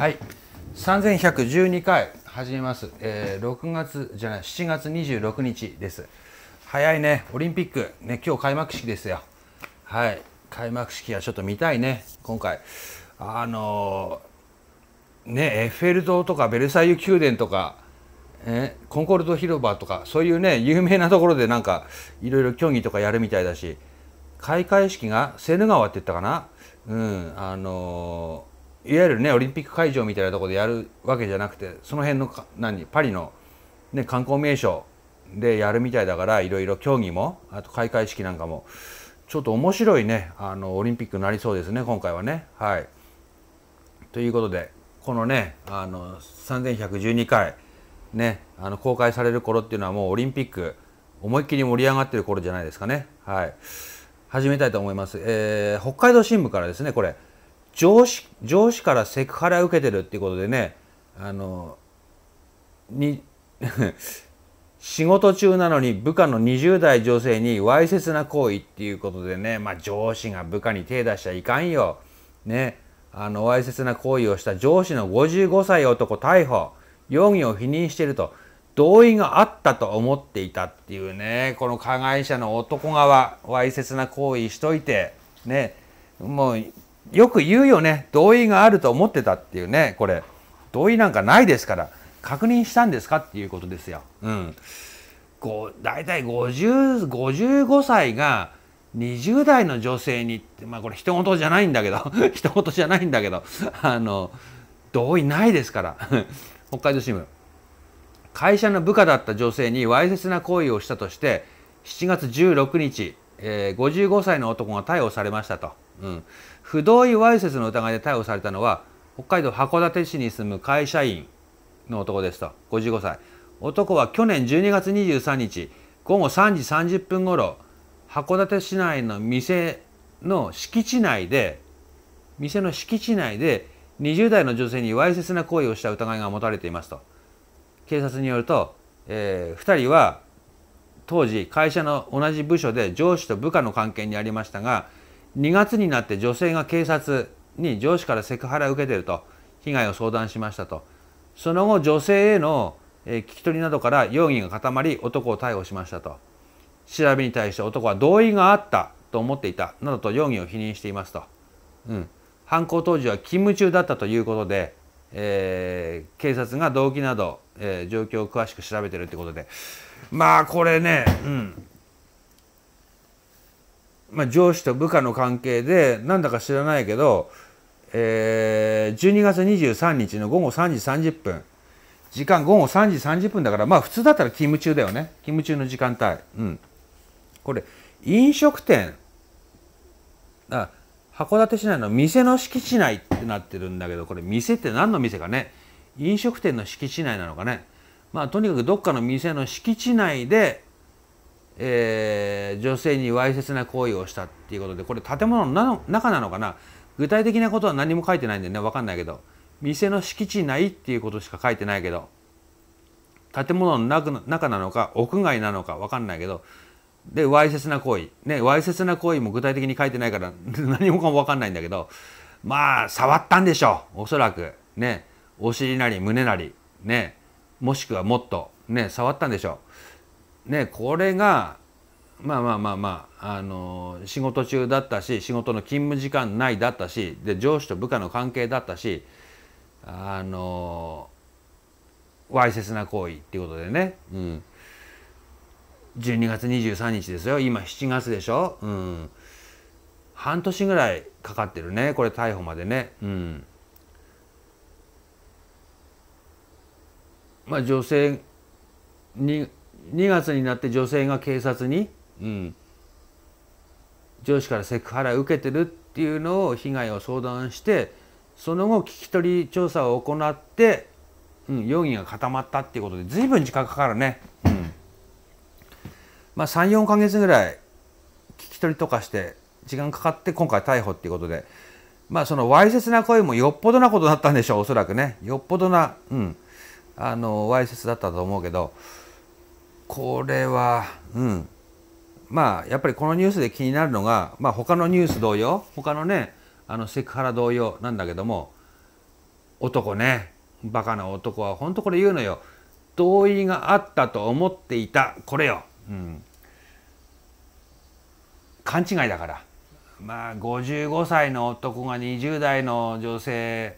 はい3112回始めます、えー、6月じゃない7月26日です早いねオリンピックね今日開幕式ですよはい開幕式はちょっと見たいね今回あのー、ねエッフェル塔とかベルサイユ宮殿とかえコンコルド広場とかそういうね有名なところでなんかいろいろ競技とかやるみたいだし開会式がセーヌ川って言ったかなうんあのーいわゆるねオリンピック会場みたいなところでやるわけじゃなくてその辺の何パリの、ね、観光名所でやるみたいだからいろいろ競技もあと開会式なんかもちょっと面白いねあのオリンピックになりそうですね今回はね。はいということでこのねあの3112回ねあの公開される頃っていうのはもうオリンピック思いっきり盛り上がってる頃じゃないですかね。はい始めたいと思います、えー、北海道新聞からですねこれ上司上司からセクハラ受けてるっていうことでねあのに 仕事中なのに部下の20代女性にわいせつな行為っていうことでね、まあ、上司が部下に手出しちゃいかんよ。ね。あの、わいせつな行為をした上司の55歳男逮捕。容疑を否認していると。同意があったと思っていたっていうね、この加害者の男側、わいせつな行為しといて、ね、もうよく言うよね同意があると思ってたっていうねこれ同意なんかないですから確認したんですかっていうことですよ。うん、こう大体55歳が20代の女性にまあこれ人事じゃないんだけど 人事じゃないんだけどあの同意ないですから 北海道新聞会社の部下だった女性にわいせつな行為をしたとして7月16日、えー、55歳の男が逮捕されましたと。うん不同意わいせつの疑いで逮捕されたのは北海道函館市に住む会社員の男ですと55歳男は去年12月23日午後3時30分ごろ函館市内の店の敷地内で店の敷地内で20代の女性にわいせつな行為をした疑いが持たれていますと警察によると、えー、2人は当時会社の同じ部署で上司と部下の関係にありましたが2月になって女性が警察に上司からセクハラを受けてると被害を相談しましたとその後女性への聞き取りなどから容疑が固まり男を逮捕しましたと調べに対して男は同意があったと思っていたなどと容疑を否認していますと、うん、犯行当時は勤務中だったということで、えー、警察が動機など、えー、状況を詳しく調べてるってことでまあこれね、うん、まあ、上司と部下の関係でなんだか知らないけど、えー、12月23日の午後3時30分時間午後3時30分だからまあ普通だったら勤務中だよね勤務中の時間帯、うん、これ飲食店あ函館市内の店の敷地内ってなってるんだけどこれ店って何の店かね飲食店の敷地内なのかねまあとにかくどっかの店の敷地内でえー、女性にわいせつな行為をしたっていうことでこれ建物の中なのかな具体的なことは何も書いてないんでね分かんないけど店の敷地内っていうことしか書いてないけど建物の中なのか屋外なのか分かんないけどでわいせつな行為ねわいせつな行為も具体的に書いてないから 何もかも分かんないんだけどまあ触ったんでしょうおそらくねお尻なり胸なりねもしくはもっとね触ったんでしょう。ねこれがまあまあまあまあ、あのー、仕事中だったし仕事の勤務時間内だったしで上司と部下の関係だったしあのわいせつな行為っていうことでね、うん、12月23日ですよ今7月でしょ、うん、半年ぐらいかかってるねこれ逮捕までね。うんまあ、女性に2月になって女性が警察に、うん、上司からセクハラ受けてるっていうのを被害を相談してその後聞き取り調査を行って、うん、容疑が固まったっていうことで随分時間かかるね、うん、まあ34か月ぐらい聞き取りとかして時間かかって今回逮捕っていうことでまあそのわいせつな声もよっぽどなことだったんでしょうおそらくねよっぽどなうんあのわいせつだったと思うけどこれは、うん、まあやっぱりこのニュースで気になるのが、まあ、他のニュース同様他のねあのセクハラ同様なんだけども男ねバカな男は本当これ言うのよ同意があったと思っていたこれよ、うん、勘違いだからまあ55歳の男が20代の女性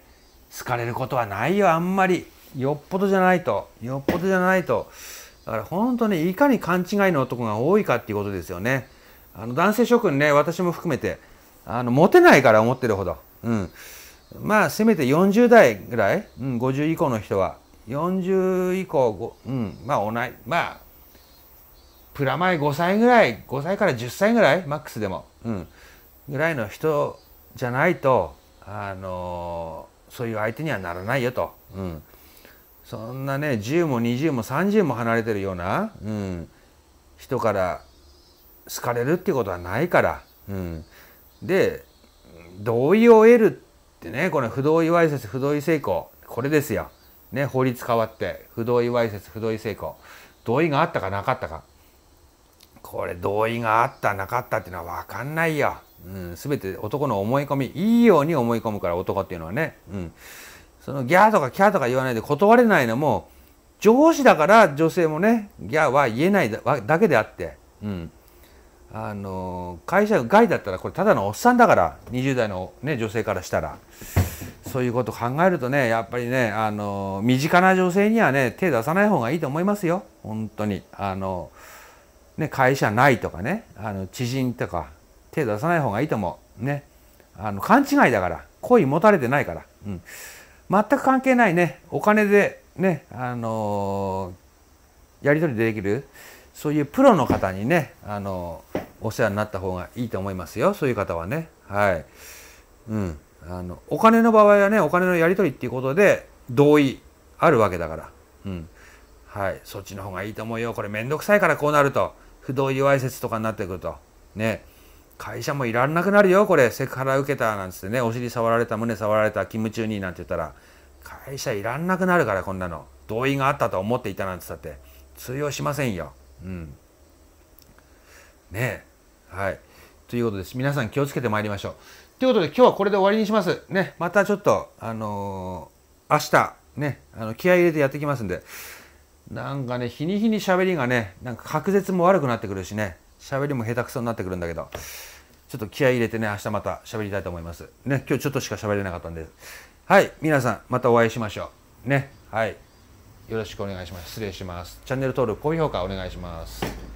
好かれることはないよあんまりよっぽどじゃないとよっぽどじゃないと。だから本当にいかに勘違いの男が多いかっていうことですよね。あの男性諸君ね、私も含めて、あのモテないから思ってるほど。うん。まあ、せめて40代ぐらい、うん、50以降の人は、40以降、うん、まあ、おない、まあ、プラマイ5歳ぐらい、5歳から10歳ぐらい、マックスでも、うん、ぐらいの人じゃないと、あのー、そういう相手にはならないよと。うんそんなね10も20も30も離れてるような、うん、人から好かれるっていうことはないから、うん、で同意を得るってねこの不同意わいせつ不同意性交これですよ、ね、法律変わって不同意わいせつ不同意性交同意があったかなかったかこれ同意があったなかったっていうのは分かんないよ、うん、全て男の思い込みいいように思い込むから男っていうのはね、うん、そのギャーとかキャーとか言わないで断れないのも上司だから女性もねギャーは言えないだけであって、うん、あの会社外だったらこれただのおっさんだから20代の、ね、女性からしたらそういうこと考えるとねやっぱりねあの身近な女性にはね手出さない方がいいと思いますよ本当にあのね会社ないとかねあの知人とか手出さない方がいいと思うねあの勘違いだから恋持たれてないから。うん全く関係ないねお金でねあのー、やり取りできるそういうプロの方にねあのー、お世話になった方がいいと思いますよそういう方はねはいうんあのお金の場合はねお金のやり取りっていうことで同意あるわけだからうんはいそっちの方がいいと思うよこれめんどくさいからこうなると不同意わいせつとかになってくるとね会社もいらんなくなるよ、これ、セクハラ受けたなんつってね、お尻触られた、胸触られた、勤務中になんて言ったら、会社いらんなくなるから、こんなの。同意があったと思っていたなんて言ったって、通用しませんよ。うん。ねえ。はい。ということです。皆さん気をつけてまいりましょう。ということで、今日はこれで終わりにします。ね、またちょっと、あのー、明日、ね、あの気合入れてやってきますんで、なんかね、日に日に喋りがね、なんか滑舌も悪くなってくるしね、喋りも下手くそになってくるんだけど、ちょっと気合い入れてね、明日また喋りたいと思います。ね、今日ちょっとしか喋れなかったんで。はい、皆さん、またお会いしましょう。ね、はい。よろしくお願いします。失礼します。チャンネル登録、高評価お願いします。